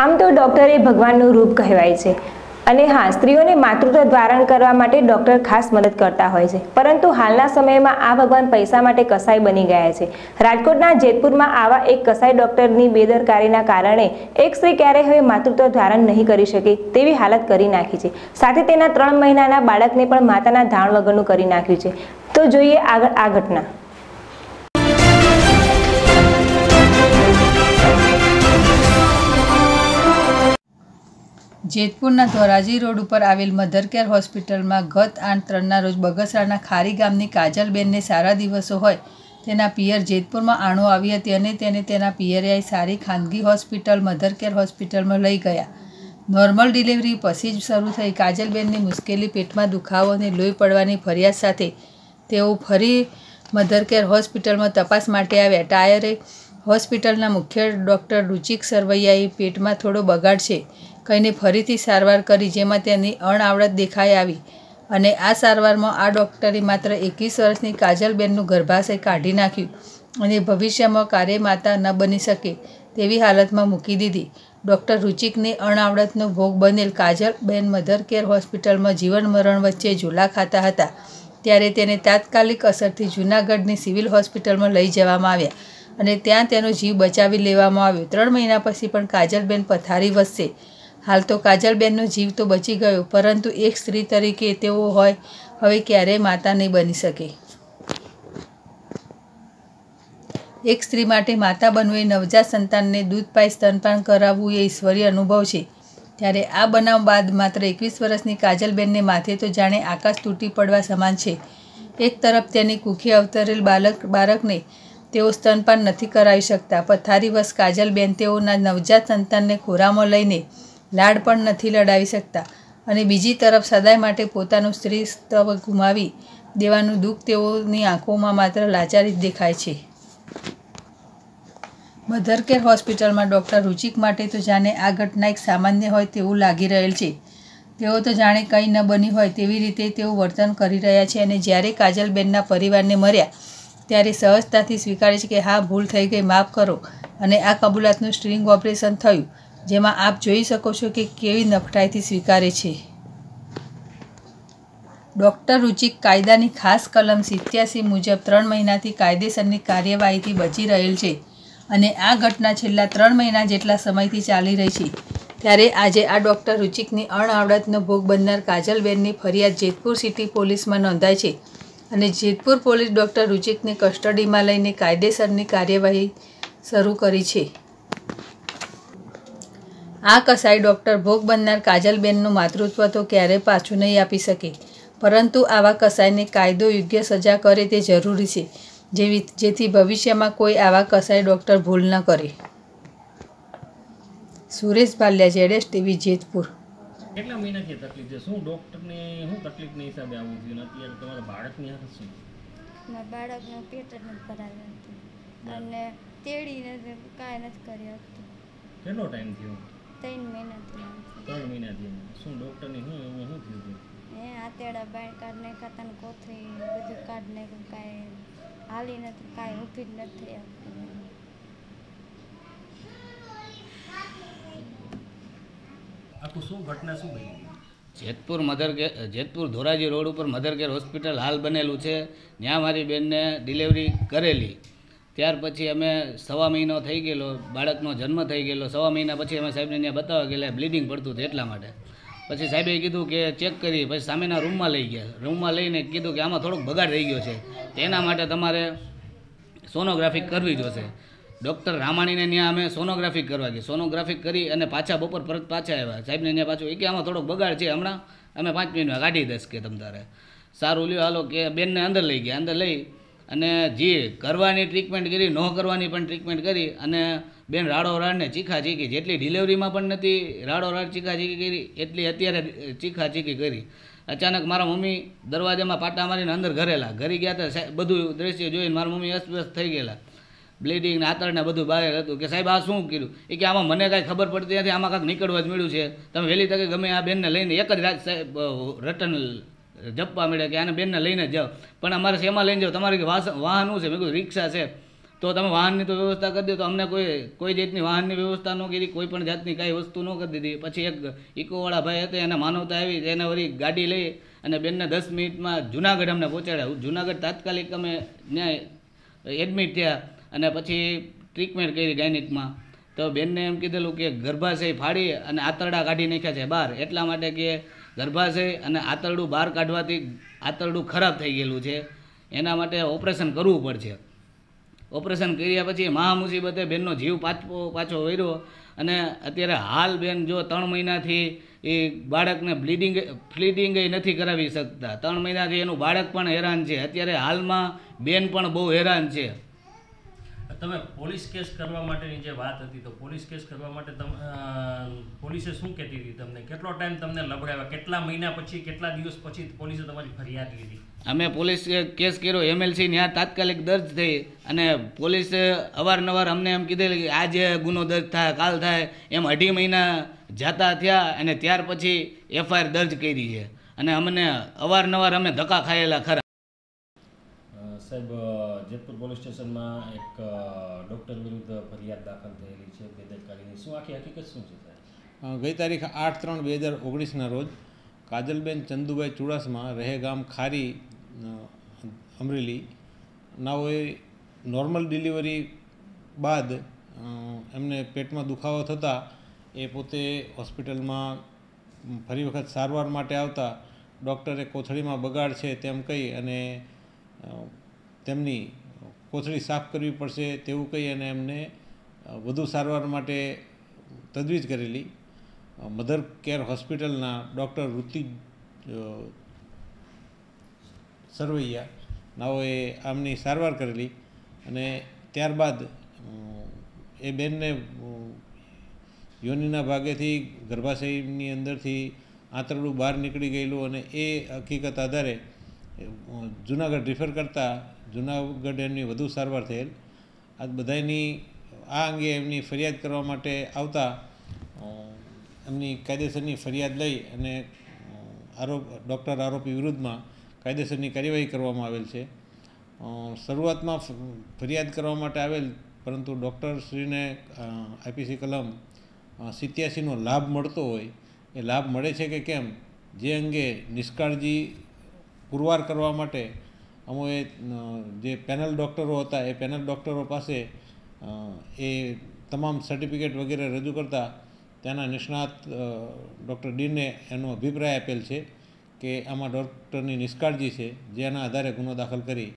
આમ તો ડૉક્ટર એ ભગવાનનું રૂપ કહેવાય છે અને હા સ્ત્રીઓને માતૃત્વ ધારણ કરવા માટે ડૉક્ટર ખાસ મદદ કરતા હોય છે પરંતુ હાલના સમયમાં આ ભગવાન પૈસા માટે કસાઈ બની ગયા છે રાજકોટના જેતપુરમાં આવા એક કસાઈ ડૉક્ટરની બેદરકારીના કારણે એક સ્ત્રી ક્યારે હવે માતૃત્વ ધારણ નહીં કરી શકે તેવી હાલત કરી નાખી છે સાથે તેના ત્રણ મહિનાના બાળકને પણ માતાના ધાણ વગરનું કરી નાખ્યું છે તો જોઈએ આગળ આ ઘટના જેતપુરના ધોરાજી રોડ ઉપર આવેલ મધર કેર હોસ્પિટલમાં ગત આઠ ત્રણના રોજ બગસરાના ખારી ગામની કાજલબેનને સારા દિવસો હોય તેના પિયર જેતપુરમાં આણો આવી હતી અને તેને તેના પિયરે સારી ખાનગી હોસ્પિટલ મધર કેર હોસ્પિટલમાં લઈ ગયા નોર્મલ ડિલિવરી પછી જ શરૂ થઈ કાજલબેનની મુશ્કેલી પેટમાં દુખાવો અને લોહી પડવાની ફરિયાદ સાથે તેઓ ફરી મધર કેર હોસ્પિટલમાં તપાસ માટે આવ્યા ટાયરે હોસ્પિટલના મુખ્ય ડૉક્ટર રુચિક સરવૈયાએ પેટમાં થોડો બગાડ છે કહીને ફરીથી સારવાર કરી જેમાં તેની અણઆવડત દેખાઈ આવી અને આ સારવારમાં આ ડૉક્ટરે માત્ર એકવીસ વર્ષની કાજલબેનનું ગર્ભાશય કાઢી નાખ્યું અને ભવિષ્યમાં કાર્ય માતા ન બની શકે તેવી હાલતમાં મૂકી દીધી ડૉક્ટર રુચિકને અણઆવડતનો ભોગ બનેલ કાજલબેન મધર કેર હોસ્પિટલમાં જીવન મરણ વચ્ચે ઝૂલા ખાતા હતા ત્યારે તેને તાત્કાલિક અસરથી જૂનાગઢની સિવિલ હોસ્પિટલમાં લઈ જવામાં આવ્યા અને ત્યાં તેનો જીવ બચાવી લેવામાં આવ્યો ત્રણ મહિના પછી પણ કાજલબેન પથારી વસશે હાલ તો કાજલબેનનો જીવ તો બચી ગયો પરંતુ એક સ્ત્રી તરીકે તેઓ હોય હવે ક્યારેય માતા નહીં બની શકે એક સ્ત્રી માટે માતા બનવું એ નવજાત સંતાનને દૂધ પાઈ સ્તનપાન કરાવવું એ ઈશ્વરીય અનુભવ છે ત્યારે આ બનાવ બાદ માત્ર એકવીસ વર્ષની કાજલબેનને માથે તો જાણે આકાશ તૂટી પડવા સમાન છે એક તરફ તેની કુખી અવતરેલ બાળક બાળકને તેઓ સ્તનપાન નથી કરાવી શકતા પથારી વસ કાજલબેન તેઓના નવજાત સંતાનને ખોરામાં લઈને લાડ પણ નથી લડાવી શકતા અને બીજી તરફ સદાય માટે પોતાનું સ્ત્રીસ્તવ ગુમાવી દેવાનું દુઃખ તેઓની આંખોમાં માત્ર લાચારી જ દેખાય છે મધરકેર હોસ્પિટલમાં ડૉક્ટર રુચિક માટે તો જાણે આ ઘટના એક સામાન્ય હોય તેવું લાગી રહેલ છે તેઓ તો જાણે કંઈ ન બની હોય તેવી રીતે તેઓ વર્તન કરી રહ્યા છે અને જ્યારે કાજલબેનના પરિવારને મર્યા ત્યારે સહજતાથી સ્વીકારે છે કે હા ભૂલ થઈ ગઈ માફ કરો અને આ કબૂલાતનું સ્ટ્રિંગ ઓપરેશન થયું જેમાં આપ જોઈ શકો છો કે કેવી નફટાઈથી સ્વીકારે છે ડૉક્ટર રુચિક કાયદાની ખાસ કલમ સિત્યાસી મુજબ ત્રણ મહિનાથી કાયદેસરની કાર્યવાહીથી બચી રહેલ છે અને આ ઘટના છેલ્લા ત્રણ મહિના જેટલા સમયથી ચાલી રહી છે ત્યારે આજે આ ડૉક્ટર રુચિકની અણઆવડતનો ભોગ બનનાર કાજલબેનની ફરિયાદ જેતપુર સિટી પોલીસમાં નોંધાઈ છે અને જેતપુર પોલીસ ડૉક્ટર રુચિકને કસ્ટડીમાં લઈને કાયદેસરની કાર્યવાહી શરૂ કરી છે આ કસાઈ ડૉક્ટર ભોગ બનનાર કાજલબેનનું માતૃત્વ તો ક્યારેય પાછું નહીં આપી શકે પરંતુ આવા કસાઈને કાયદો યોગ્ય સજા કરે તે જરૂરી છે જેવી જેથી ભવિષ્યમાં કોઈ આવા કસાઈ ડૉક્ટર ભૂલ ન કરે સુરેશ ભાલિયા જેડેશ ટીવી જેતપુર કેટલા મહિનાથી તકલીફ છે શું ડૉક્ટરને શું તકલીફની હિસાબે આવવું જોઈએ અત્યારે તમારા બાળકની હાથે શું મારા બાળકને પેટ જ કરાવ્યું અને તેડીને કાંઈ નથી કર્યા કેટલો ટાઈમ થયો ત્રણ મહિનાથી ત્રણ મહિનાથી શું ડૉક્ટરની શું એવું શું થયું હતું એ આતેડા બાય કાઢ નાખ્યા તને કોથળી બધું કાઢ નાખ્યું કાંઈ હાલી નથી કાંઈ ઊભી જ નથી થયા શું જેતપુર મધર જેતપુર ધોરાજી રોડ ઉપર મધર કેર હોસ્પિટલ હાલ બનેલું છે ત્યાં મારી બેનને ડિલિવરી કરેલી ત્યાર પછી અમે સવા મહિનો થઈ ગયેલો બાળકનો જન્મ થઈ ગયેલો સવા મહિના પછી અમે સાહેબને ત્યાં બતાવવા ગયેલા બ્લીડિંગ પડતું હતું એટલા માટે પછી સાહેબે કીધું કે ચેક કરી પછી સામેના રૂમમાં લઈ ગયા રૂમમાં લઈને કીધું કે આમાં થોડોક બગાડ રહી ગયો છે તેના માટે તમારે સોનોગ્રાફી કરવી જોશે ડૉક્ટર રામાણીને ત્યાં અમે સોનોગ્રાફી કરવા ગયા સોનોગ્રાફી કરી અને પાછા બપોર પરત પાછા આવ્યા સાહેબને ત્યાં પાછું એ કે આમાં થોડોક બગાડ છે હમણાં અમે પાંચ મિનિટમાં કાઢી દઈશ કે તમ તારે સારું લ્યો હાલો કે બેનને અંદર લઈ ગયા અંદર લઈ અને જે કરવાની ટ્રીટમેન્ટ કરી ન કરવાની પણ ટ્રીટમેન્ટ કરી અને બેન રાડોરાડને ચીખાચીખી જેટલી ડિલિવરીમાં પણ નથી રાડોરાડ ચીખાચીખી કરી એટલી અત્યારે ચીખા ચીખાચીખી કરી અચાનક મારા મમ્મી દરવાજામાં પાટા મારીને અંદર ઘરેલા ઘરે ગયા તો બધું દ્રશ્ય જોઈને મારા મમ્મી અસ્તવ્યસ્ત થઈ ગયેલા બ્લીડિંગ આતરને બધું બહાર હતું કે સાહેબ આ શું કર્યું એ કે આમાં મને કાંઈ ખબર પડતી નથી આમાં કાંઈક નીકળવા જ મળ્યું છે તમે વહેલી તકે ગમે આ બેનને લઈને એક જ રાત રટન જપવા મળ્યા કે આને બેનને લઈને જાઓ પણ અમારે શેમાં લઈને જાઓ તમારે વાહન શું છે મેં કીધું રિક્ષા છે તો તમે વાહનની તો વ્યવસ્થા કરી દો તો અમને કોઈ કોઈ જાતની વાહનની વ્યવસ્થા ન કરી કોઈ પણ જાતની કાંઈ વસ્તુ ન કરી દીધી પછી એક ઇકોવાળા ભાઈ હતા એને માનવતા આવી એને વળી ગાડી લઈ અને બેનને દસ મિનિટમાં જુનાગઢ અમને પહોંચાડ્યા જુનાગઢ તાત્કાલિક અમે ત્યાં એડમિટ થયા અને પછી ટ્રીટમેન્ટ કરી ગાયનિકમાં તો બેનને એમ કીધેલું કે ગર્ભાશય ફાડી અને આંતરડા કાઢી નાખ્યા છે બહાર એટલા માટે કે ગર્ભાશય અને આંતરડું બહાર કાઢવાથી આંતરડું ખરાબ થઈ ગયેલું છે એના માટે ઓપરેશન કરવું પડશે ઓપરેશન કર્યા પછી મહા મુસીબતે બેનનો જીવ પાછો પાછો વર્યો અને અત્યારે હાલ બેન જો ત્રણ મહિનાથી એ બાળકને બ્લીડિંગ ફ્લીડિંગ નથી કરાવી શકતા ત્રણ મહિનાથી એનું બાળક પણ હેરાન છે અત્યારે હાલમાં બેન પણ બહુ હેરાન છે તમે પોલીસ કેસ કરવા માટેની જે વાત હતી તો પોલીસ કેસ કરવા માટે તમે પોલીસે શું કહેતી હતી તમને કેટલો ટાઈમ તમને લબડાવ્યા કેટલા મહિના પછી કેટલા દિવસ પછી પોલીસે તમારી ફરિયાદ લીધી અમે પોલીસ કેસ કર્યો એમએલસી ત્યાં તાત્કાલિક દર્જ થઈ અને પોલીસે અવારનવાર અમને એમ કીધેલ કે આજે ગુનો દર્જ થાય કાલ થાય એમ અઢી મહિના જાતા થયા અને ત્યાર પછી એફઆઈઆર દર્જ કરી છે અને અમને અવારનવાર અમે ધક્કા ખાયેલા ખરા સાહેબ જેતપુર પોલીસ સ્ટેશનમાં એક ડૉક્ટર વિરુદ્ધ ફરિયાદ દાખલ થયેલી છે બેદરકારીની શું આખી હકીકત શું છે સાહેબ ગઈ તારીખ આઠ ત્રણ બે હજાર ઓગણીસના રોજ કાજલબેન ચંદુભાઈ ચુડાસમા રહે ગામ ખારી અમરેલી નાઓએ નોર્મલ ડિલિવરી બાદ એમને પેટમાં દુખાવો થતા એ પોતે હોસ્પિટલમાં ફરી વખત સારવાર માટે આવતા ડૉક્ટરે કોથળીમાં બગાડ છે તેમ કહી અને તેમની કોથળી સાફ કરવી પડશે તેવું કહી અને એમને વધુ સારવાર માટે તજવીજ કરેલી મધર કેર હોસ્પિટલના ડૉક્ટર ઋતિક સરવૈયા નાઓએ આમની સારવાર કરેલી અને ત્યારબાદ એ બેનને યોનિના ભાગેથી ગર્ભાશયની અંદરથી આંતરડું બહાર નીકળી ગયેલું અને એ હકીકત આધારે જુનાગઢ રિફર કરતાં જુનાગઢ એમની વધુ સારવાર થયેલ આ બધાની આ અંગે એમની ફરિયાદ કરવા માટે આવતા એમની કાયદેસરની ફરિયાદ લઈ અને આરોપ ડૉક્ટર આરોપી વિરુદ્ધમાં કાયદેસરની કાર્યવાહી કરવામાં આવેલ છે શરૂઆતમાં ફરિયાદ કરવા માટે આવેલ પરંતુ ડૉક્ટરશ્રીને આઈપીસી કલમ સિત્યાસીનો લાભ મળતો હોય એ લાભ મળે છે કે કેમ જે અંગે નિષ્કાળજી પુરવાર કરવા માટે અમોએ જે પેનલ ડૉક્ટરો હતા એ પેનલ ડૉક્ટરો પાસે એ તમામ સર્ટિફિકેટ વગેરે રજૂ કરતાં ત્યાંના નિષ્ણાત ડૉક્ટર ડીને એનો અભિપ્રાય આપેલ છે કે આમાં ડૉક્ટરની નિષ્કાળજી છે જેના આધારે ગુનો દાખલ કરી